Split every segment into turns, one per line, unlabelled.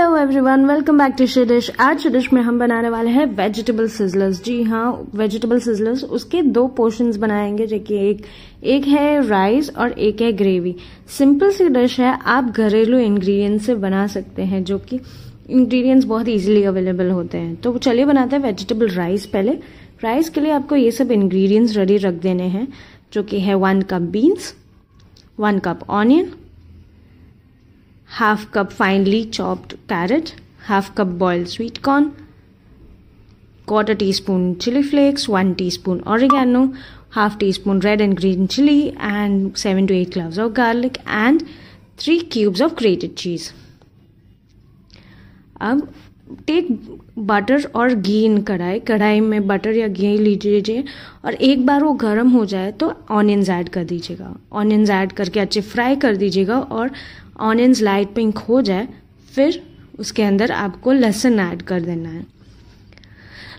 Hello everyone welcome back to शिडिश आज शिडिश में हम बनाने वाले हैं वेजिटेबल सिजलर्स जी हाँ वेजिटेबल सिजलर्स उसके दो पोर्शंस बनाएंगे जो कि एक एक है राइस और एक है ग्रेवी सिंपल सी डिश है आप घरेलू इंग्रेडिएंट से बना सकते हैं जो कि इंग्रेडिएंट्स बहुत इजीली अवेलेबल होते हैं तो चलिए बनाते हैं वेजिटेबल राइस पहले राइस के लिए आपको ये सब इन्ग्रीडियंट्स रेडी रख देने हैं जो कि है one cup beans one cup onion half cup finely chopped carrot, half cup boiled sweet corn, quarter teaspoon chili flakes, 1 teaspoon oregano, half teaspoon red and green chili and 7 to 8 cloves of garlic and 3 cubes of grated cheese. अब take butter और घी इन कढ़ाई कढ़ाई में butter या घी लीजिए और एक बार वो गर्म हो जाए तो ऑनियंस ऐड कर दीजिएगा ऑनियंस ऐड करके अच्छे फ्राई कर दीजिएगा और ऑनियंस लाइट पिंक हो जाए फिर उसके अंदर आपको लहसुन ऐड कर देना है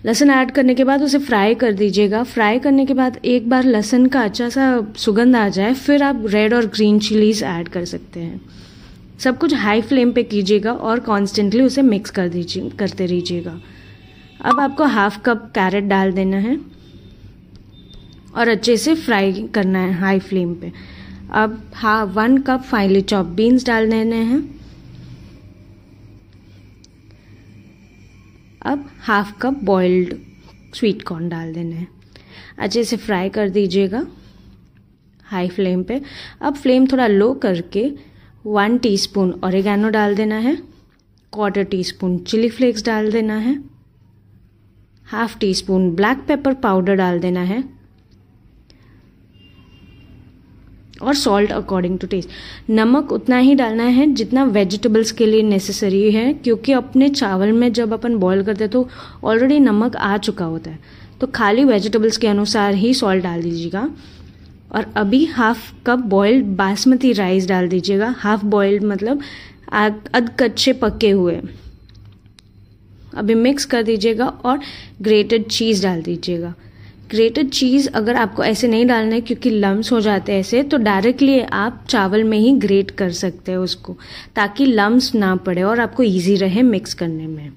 लहसुन ऐड करने के बाद उसे फ्राई कर दीजिएगा फ्राई करने के बाद एक बार लहसुन का अच्छा सा सुगंध आ जाए फिर आप रेड और ग्रीन चिलीज ऐड कर सकते हैं सब कुछ हाई फ्लेम पे कीजिएगा और कॉन्स्टेंटली उसे मिक्स कर दीजिए करते रहिएगा अब आपको हाफ कप कैरेट डाल देना है और अच्छे से फ्राई करना है हाई फ्लेम पे अब हाँ one cup finely chop beans डाल देने हैं अब half cup boiled sweet corn डाल देने हैं अच्छे से फ्राई कर दीजिएगा हाई फ्लेम पे अब फ्लेम थोड़ा लो करके वन टीस्पून ओरिगानो डाल देना है quarter teaspoon chilli flakes डाल देना है half teaspoon black pepper powder डाल देना है और सॉल्ट अकॉर्डिंग टू टेस्ट नमक उतना ही डालना है जितना वेजिटेबल्स के लिए नेसेसरी है क्योंकि अपने चावल में जब अपन बॉईल करते हैं तो ऑलरेडी नमक आ चुका होता है तो खाली वेजिटेबल्स के अनुसार ही सॉल्ट डाल दीजिएगा और अभी half cup boiled basmati rice डाल दीजिएगा हाफ बॉयल्ड मतलब अध कच्चे पके हुए अभी मिक्स कर दीजिएगा और ग्रेटेड चीज़ डाल दीजिएगा ग्रेटेड चीज़ अगर आपको ऐसे नहीं डालना है क्योंकि लम्स हो जाते हैं ऐसे तो डायरेक्टली आप चावल में ही ग्रेट कर सकते हैं उसको ताकि लम्स ना पड़े और आपको ईजी रहे मिक्स करने में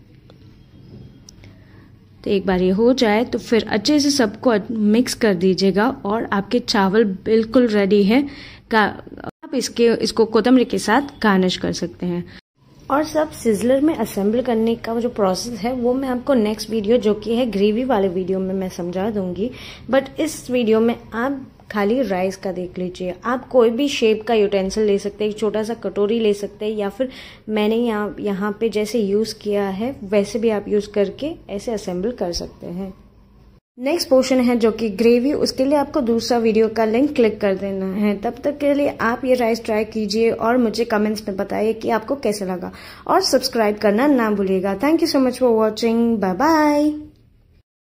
तो एक बार ये हो जाए तो फिर अच्छे से सबको मिक्स कर दीजिएगा और आपके चावल बिल्कुल रेडी है आप इसके इसको कोतमरे के साथ गार्निश कर सकते हैं और सब सिजलर में असेंबल करने का जो प्रोसेस है वो मैं आपको नेक्स्ट वीडियो जो कि है ग्रेवी वाले वीडियो में मैं समझा दूंगी बट इस वीडियो में आप खाली राइस का देख लीजिए आप कोई भी शेप का यूटेंसिल ले सकते हैं छोटा सा कटोरी ले सकते हैं या फिर मैंने यहाँ यहाँ पे जैसे यूज़ किया है वैसे भी आप यूज़ करके ऐसे असेंबल कर सकते हैं नेक्स्ट पोर्शन है जो कि ग्रेवी उसके लिए आपको दूसरा वीडियो का लिंक क्लिक कर देना है तब तक के लिए आप ये राइस ट्राई कीजिए और मुझे कमेंट्स में बताइए कि आपको कैसा लगा और सब्सक्राइब करना ना भूलिएगा thank you so much for watching bye bye